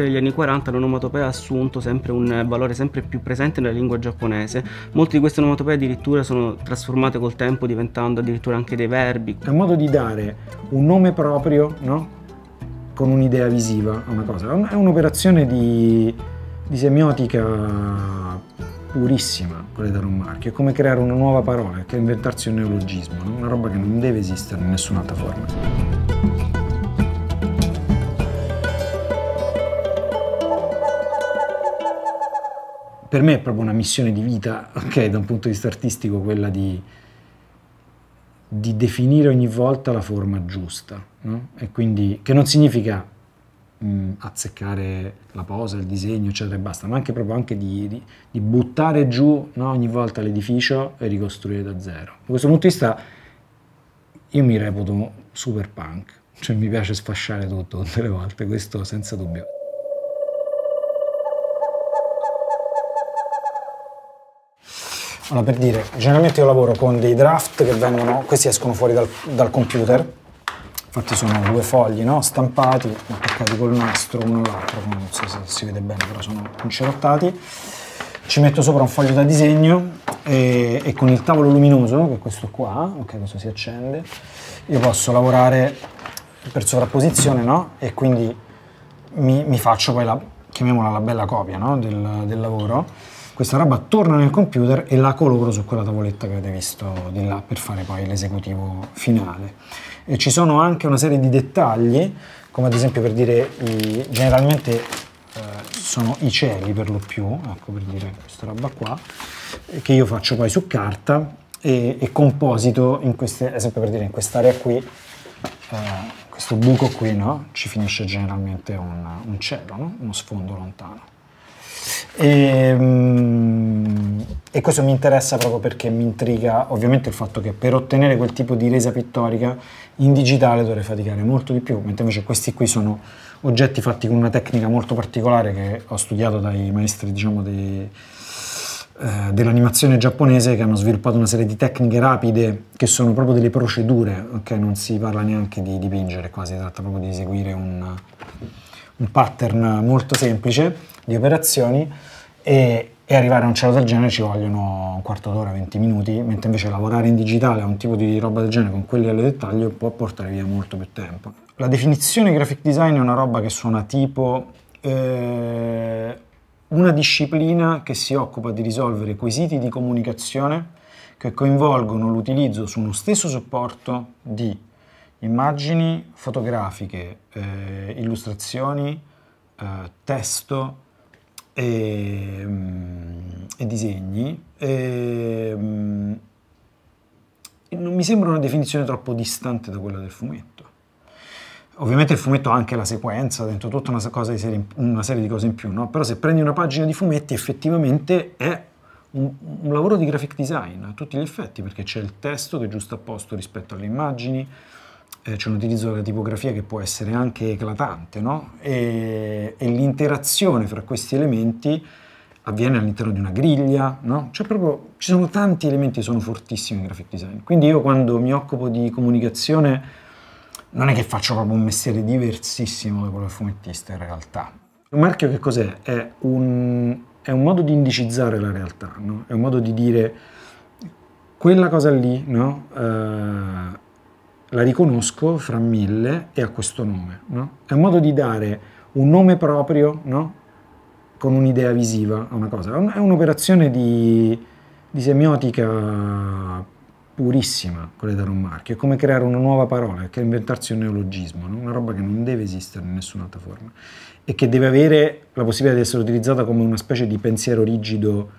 partir dagli anni 40 l'onomatopea ha assunto sempre un valore sempre più presente nella lingua giapponese. Molte di queste onomatopee addirittura sono trasformate col tempo diventando addirittura anche dei verbi. È un modo di dare un nome proprio, no? Con un'idea visiva a una cosa. È un'operazione di, di semiotica purissima quella dare un marchio, è come creare una nuova parola, che inventarsi un neologismo, una roba che non deve esistere in nessun'altra forma. per me è proprio una missione di vita, ok, da un punto di vista artistico, quella di, di definire ogni volta la forma giusta, no? e quindi che non significa mh, mm, azzeccare la posa, il disegno, eccetera e basta, ma anche proprio anche di, di, di buttare giù no? ogni volta l'edificio e ricostruire da zero. Da questo punto di vista io mi reputo super punk, cioè mi piace sfasciare tutto tutte le volte, questo senza dubbio. Allora, per dire, generalmente io lavoro con dei draft che vengono, questi escono fuori dal, dal computer, infatti sono due fogli no? stampati, attaccati col nastro uno all'altro, non so se si vede bene, però sono incerottati. Ci metto sopra un foglio da disegno e, e, con il tavolo luminoso, che è questo qua, ok, questo si accende, io posso lavorare per sovrapposizione, no? E quindi mi, mi faccio poi la, chiamiamola la bella copia no? del, del lavoro questa roba torna nel computer e la coloro su quella tavoletta che avete visto di là per fare poi l'esecutivo finale. E ci sono anche una serie di dettagli, come ad esempio per dire, i, generalmente eh, sono i cieli per lo più, ecco per dire questa roba qua, che io faccio poi su carta e, e composito in queste, ad esempio per dire in quest'area qui, eh, questo buco qui, no? ci finisce generalmente un, un cielo, no? uno sfondo lontano. E, ehm, e questo mi interessa proprio perché mi intriga ovviamente il fatto che per ottenere quel tipo di resa pittorica in digitale dovrei faticare molto di più, mentre invece questi qui sono oggetti fatti con una tecnica molto particolare che ho studiato dai maestri diciamo, dei, eh, dell'animazione giapponese che hanno sviluppato una serie di tecniche rapide che sono proprio delle procedure, okay? non si parla neanche di dipingere quasi, si tratta proprio di eseguire un, un pattern molto semplice di operazioni e, e arrivare a un cielo del genere ci vogliono un quarto d'ora, 20 minuti, mentre invece lavorare in digitale a un tipo di roba del genere con quelli al dettaglio può portare via molto più tempo. La definizione graphic design è una roba che suona tipo eh, una disciplina che si occupa di risolvere quesiti di comunicazione che coinvolgono l'utilizzo su uno stesso supporto di immagini fotografiche, eh, illustrazioni, eh, testo e, mm, e disegni. E, mm, non mi sembra una definizione troppo distante da quella del fumetto. Ovviamente il fumetto ha anche la sequenza, dentro tutta una, cosa di serie, una serie di cose in più, no? però se prendi una pagina di fumetti effettivamente è un, un lavoro di graphic design a tutti gli effetti, perché c'è il testo che è giusto a posto rispetto alle immagini, eh, c'è un utilizzo della tipografia che può essere anche eclatante, no? e, e l'interazione fra questi elementi avviene all'interno di una griglia, no? cioè proprio, ci sono tanti elementi che sono fortissimi in graphic design. Quindi io quando mi occupo di comunicazione non è che faccio proprio un mestiere diversissimo da quello del fumettista in realtà. Un marchio che cos'è? È un, è un modo di indicizzare la realtà, no? è un modo di dire quella cosa lì no? uh, la riconosco fra mille e a questo nome. No? È un modo di dare un nome proprio no? con un'idea visiva a una cosa. È un'operazione di, di semiotica purissima quella di dare un marchio, è come creare una nuova parola, è che inventarsi un neologismo, no? una roba che non deve esistere in nessun'altra forma e che deve avere la possibilità di essere utilizzata come una specie di pensiero rigido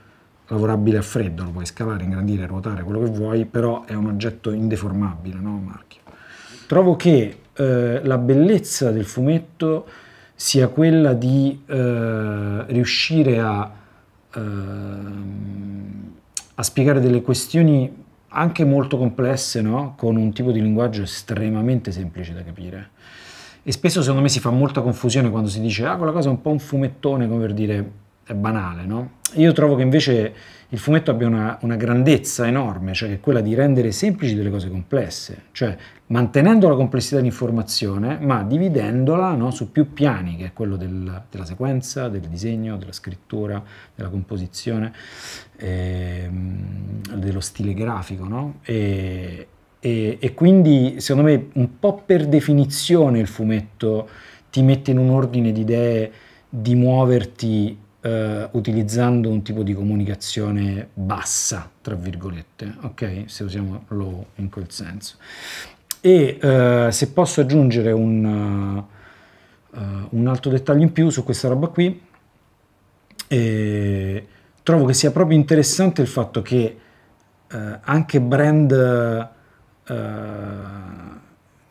lavorabile a freddo, lo puoi scalare, ingrandire, ruotare, quello che vuoi, però è un oggetto indeformabile, no? Marchio. Trovo che eh, la bellezza del fumetto sia quella di eh, riuscire a, eh, a, spiegare delle questioni anche molto complesse, no? con un tipo di linguaggio estremamente semplice da capire. E spesso secondo me si fa molta confusione quando si dice ah quella cosa è un po' un fumettone, come per dire è banale, no? Io trovo che invece il fumetto abbia una, una, grandezza enorme, cioè che è quella di rendere semplici delle cose complesse, cioè mantenendo la complessità di informazione, ma dividendola no, su più piani, che è quello del, della sequenza, del disegno, della scrittura, della composizione, eh, dello stile grafico, no? e, e, e quindi, secondo me, un po' per definizione il fumetto ti mette in un ordine di idee, di muoverti eh, utilizzando un tipo di comunicazione bassa, tra virgolette, ok? Se usiamo low in quel senso. E eh, se posso aggiungere un, uh, un, altro dettaglio in più su questa roba qui, eh, trovo che sia proprio interessante il fatto che eh, anche brand eh,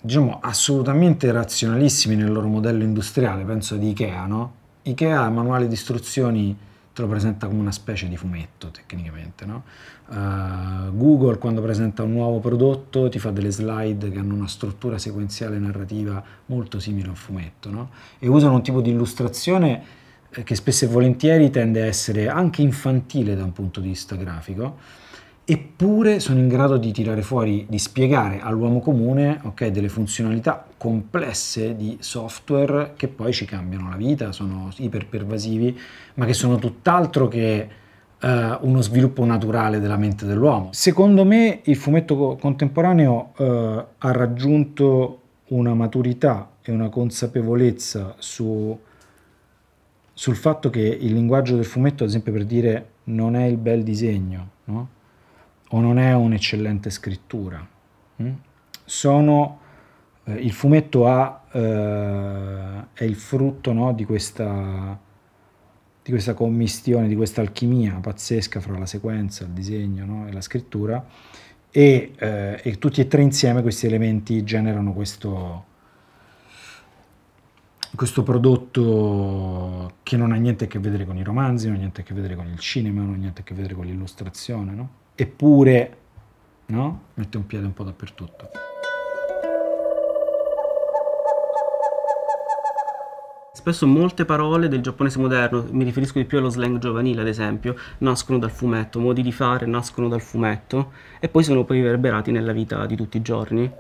diciamo assolutamente razionalissimi nel loro modello industriale, penso di Ikea, no? Ikea il manuale di istruzioni te lo presenta come una specie di fumetto tecnicamente, no? uh, Google quando presenta un nuovo prodotto ti fa delle slide che hanno una struttura sequenziale narrativa molto simile a un fumetto, no? E usano un tipo di illustrazione eh, che spesso e volentieri tende a essere anche infantile da un punto di vista grafico, eppure sono in grado di tirare fuori, di spiegare all'uomo comune okay, delle funzionalità complesse di software che poi ci cambiano la vita, sono iperpervasivi, ma che sono tutt'altro che eh, uno sviluppo naturale della mente dell'uomo. Secondo me il fumetto contemporaneo eh, ha raggiunto una maturità e una consapevolezza su, sul fatto che il linguaggio del fumetto, ad esempio per dire non è il bel disegno, no? o non è un'eccellente scrittura. Mm? Sono, eh, il fumetto ha, eh, è il frutto no, di, questa, di questa commistione, di questa alchimia pazzesca fra la sequenza, il disegno no, e la scrittura e, eh, e, tutti e tre insieme questi elementi generano questo, questo prodotto che non ha niente a che vedere con i romanzi, non ha niente a che vedere con il cinema, non ha niente a che vedere con l'illustrazione, no? eppure no? mette un piede un po' dappertutto. Spesso molte parole del giapponese moderno, mi riferisco di più allo slang giovanile ad esempio, nascono dal fumetto, modi di fare nascono dal fumetto e poi sono poi riverberati nella vita di tutti i giorni.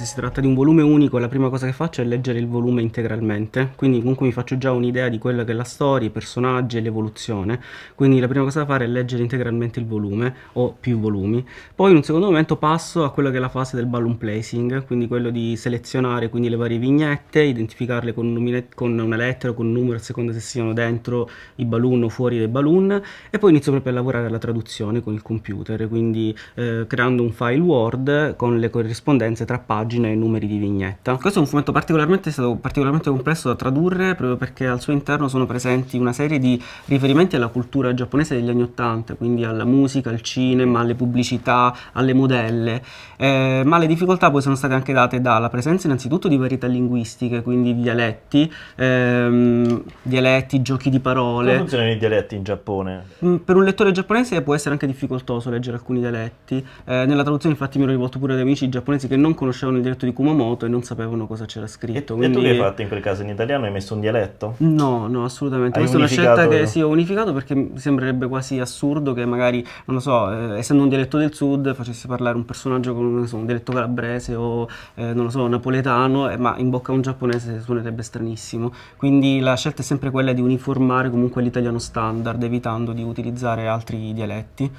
se si tratta di un volume unico la prima cosa che faccio è leggere il volume integralmente, quindi comunque mi faccio già un'idea di quella che è la storia, i personaggi e l'evoluzione, quindi la prima cosa da fare è leggere integralmente il volume o più volumi. Poi in un secondo momento passo a quella che è la fase del balloon placing, quindi quello di selezionare quindi le varie vignette, identificarle con, un con una lettera o con un numero a seconda se siano dentro i balloon o fuori dai balloon e poi inizio proprio a lavorare alla traduzione con il computer, quindi eh, creando un file Word con le corrispondenze tra pagine pagine e numeri di vignetta. Questo è un fumetto particolarmente, stato particolarmente complesso da tradurre proprio perché al suo interno sono presenti una serie di riferimenti alla cultura giapponese degli anni Ottanta, quindi alla musica, al cinema, alle pubblicità, alle modelle, eh, ma le difficoltà poi sono state anche date dalla presenza innanzitutto di varietà linguistiche, quindi dialetti, ehm, dialetti giochi di parole. Come funzionano i dialetti in Giappone? Mm, per un lettore giapponese può essere anche difficoltoso leggere alcuni dialetti, eh, nella traduzione infatti mi ero rivolto pure ad amici giapponesi che non conoscevano il dialetto di Kumamoto e non sapevano cosa c'era scritto. E, quindi... e tu che hai fatto in quel caso in italiano? Hai messo un dialetto? No, no, assolutamente. Hai Questa è una scelta che sì, è unificato perché sembrerebbe quasi assurdo che magari, non lo so, eh, essendo un dialetto del sud facessi parlare un personaggio con so, un dialetto calabrese o, eh, non lo so, napoletano, eh, ma in bocca a un giapponese suonerebbe stranissimo. Quindi la scelta è sempre quella di uniformare comunque l'italiano standard, evitando di utilizzare altri dialetti.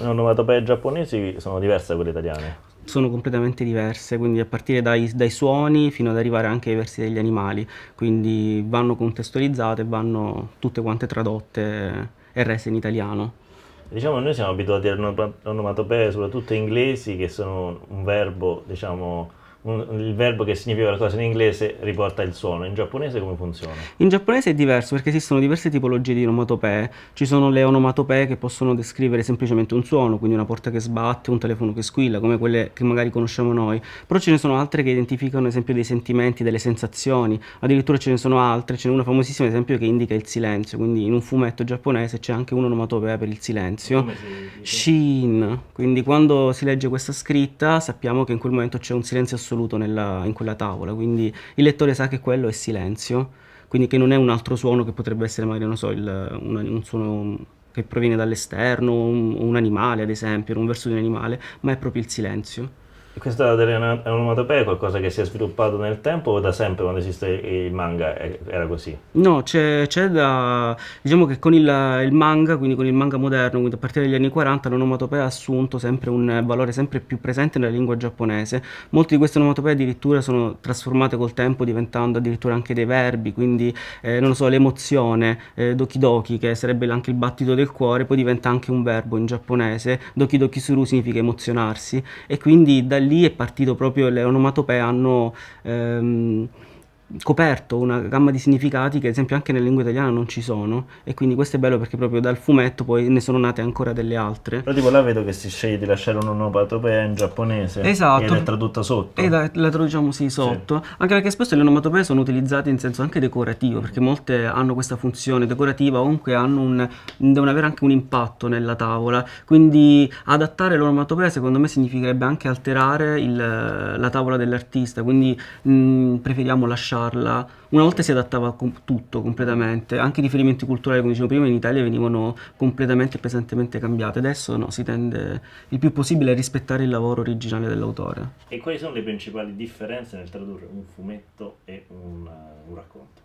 Le notato giapponesi sono diverse da quelle italiane sono completamente diverse, quindi a partire dai, dai, suoni fino ad arrivare anche ai versi degli animali, quindi vanno contestualizzate, vanno tutte quante tradotte e rese in italiano. Diciamo noi siamo abituati a onomatopee soprattutto inglesi che sono un verbo diciamo un, il verbo che significa la cosa in inglese riporta il suono, in giapponese come funziona? In giapponese è diverso perché esistono diverse tipologie di onomatopee, ci sono le onomatopee che possono descrivere semplicemente un suono, quindi una porta che sbatte, un telefono che squilla, come quelle che magari conosciamo noi, però ce ne sono altre che identificano ad esempio dei sentimenti, delle sensazioni, addirittura ce ne sono altre, ce n'è una famosissima ad esempio che indica il silenzio, quindi in un fumetto giapponese c'è anche un'onomatopea per il silenzio, Shin, quindi quando si legge questa scritta sappiamo che in quel momento c'è un silenzio assoluto assoluto nella, in quella tavola, quindi il lettore sa che quello è silenzio, quindi che non è un altro suono che potrebbe essere magari, non so, il, un, un suono che proviene dall'esterno, un, un animale ad esempio, un verso di un animale, ma è proprio il silenzio. Questa delle è qualcosa che si è sviluppato nel tempo o da sempre quando esiste il manga era così? No, c'è, da... diciamo che con il, il, manga, quindi con il manga moderno, quindi a partire dagli anni 40 l'onomatopea ha assunto sempre un valore sempre più presente nella lingua giapponese. Molte di queste onomatopee addirittura sono trasformate col tempo diventando addirittura anche dei verbi, quindi eh, non lo so, l'emozione, eh, doki doki che sarebbe anche il battito del cuore, poi diventa anche un verbo in giapponese, doki doki suru significa emozionarsi e quindi da lì è partito proprio le onomatopee hanno ehm, coperto una gamma di significati che ad esempio anche nella lingua italiana non ci sono e quindi questo è bello perché proprio dal fumetto poi ne sono nate ancora delle altre però tipo là vedo che si sceglie di lasciare un'onomatopea in giapponese esatto e la tradotta sotto e la, la traduciamo sì sotto sì. anche perché spesso le onomatopee sono utilizzate in senso anche decorativo perché molte hanno questa funzione decorativa comunque un, devono avere anche un impatto nella tavola quindi adattare l'onomatopea secondo me significherebbe anche alterare il, la tavola dell'artista quindi mh, mm, preferiamo lasciare adattarla. Una volta si adattava com- tutto completamente, anche i riferimenti culturali, come dicevo prima, in Italia venivano completamente e pesantemente cambiati. Adesso no, si tende il più possibile a rispettare il lavoro originale dell'autore. E quali sono le principali differenze nel tradurre un fumetto e un, un racconto?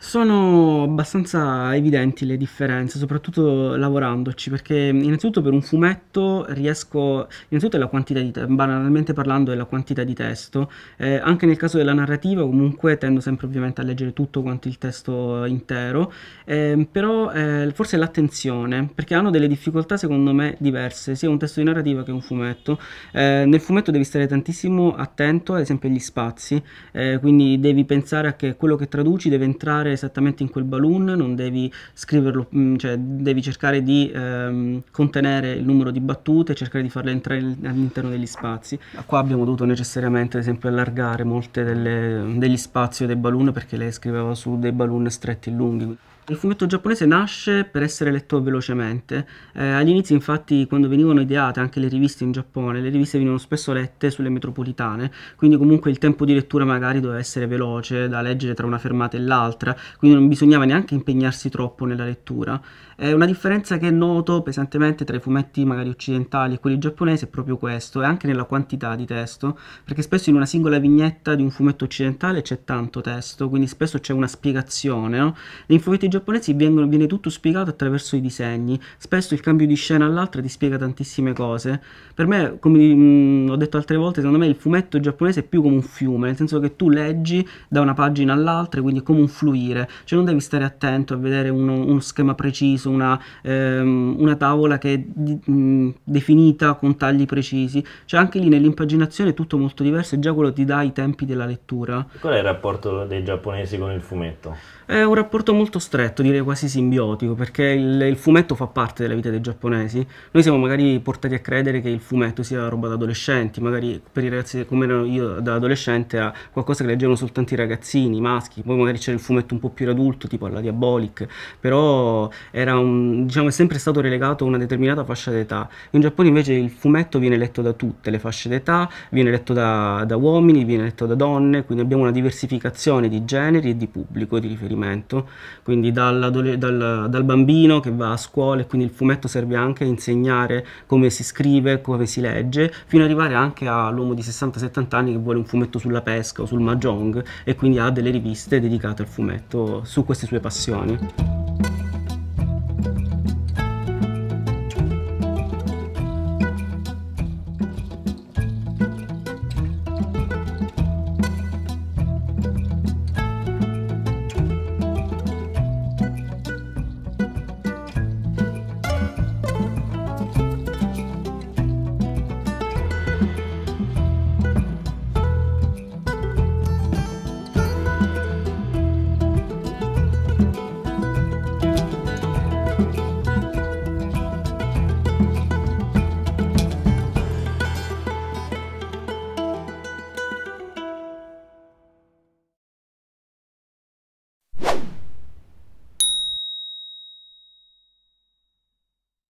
Sono abbastanza evidenti le differenze, soprattutto lavorandoci, perché innanzitutto per un fumetto riesco, innanzitutto è la quantità di testo, banalmente parlando è la quantità di testo, eh, anche nel caso della narrativa comunque tendo sempre ovviamente a leggere tutto quanto il testo intero, eh, però eh, forse l'attenzione, perché hanno delle difficoltà secondo me diverse, sia un testo di narrativa che un fumetto. Eh, nel fumetto devi stare tantissimo attento ad esempio agli spazi, eh, quindi devi pensare a che quello che traduci deve entrare entrare esattamente in quel balloon, non devi scriverlo, mm, cioè devi cercare di ehm, contenere il numero di battute, cercare di farle entrare all'interno degli spazi. Qua abbiamo dovuto necessariamente ad esempio allargare molti degli spazi dei balloon perché lei scriveva su dei balloon stretti e lunghi. Il fumetto giapponese nasce per essere letto velocemente. Eh, all'inizio, infatti, quando venivano ideate anche le riviste in Giappone, le riviste venivano spesso lette sulle metropolitane, quindi comunque il tempo di lettura magari doveva essere veloce, da leggere tra una fermata e l'altra, quindi non bisognava neanche impegnarsi troppo nella lettura. Eh, una differenza che noto pesantemente tra i fumetti magari occidentali e quelli giapponesi è proprio questo, e anche nella quantità di testo, perché spesso in una singola vignetta di un fumetto occidentale c'è tanto testo, quindi spesso c'è una spiegazione. No? Nei fumetti giapponesi giapponesi vengono, viene tutto spiegato attraverso i disegni. Spesso il cambio di scena all'altra ti spiega tantissime cose. Per me, come mh, mm, ho detto altre volte, secondo me il fumetto giapponese è più come un fiume, nel senso che tu leggi da una pagina all'altra, quindi è come un fluire. Cioè non devi stare attento a vedere uno, uno schema preciso, una, ehm, una, tavola che è di, mh, mm, definita con tagli precisi. Cioè anche lì nell'impaginazione è tutto molto diverso è già quello ti dà i tempi della lettura. Qual è il rapporto dei giapponesi con il fumetto? È un rapporto molto stretto corretto, direi quasi simbiotico, perché il, il, fumetto fa parte della vita dei giapponesi. Noi siamo magari portati a credere che il fumetto sia roba da adolescenti, magari per i ragazzi come ero io da adolescente era qualcosa che leggevano soltanto i ragazzini, i maschi, poi magari c'era il fumetto un po' più adulto, tipo alla Diabolic, però un, diciamo, è sempre stato relegato a una determinata fascia d'età. In Giappone invece il fumetto viene letto da tutte le fasce d'età, viene letto da, da uomini, viene letto da donne, quindi abbiamo una diversificazione di generi e di pubblico di riferimento, quindi dal, dal, bambino che va a scuola e quindi il fumetto serve anche a insegnare come si scrive, come si legge, fino ad arrivare anche all'uomo di 60-70 anni che vuole un fumetto sulla pesca o sul mahjong e quindi ha delle riviste dedicate al fumetto su queste sue passioni.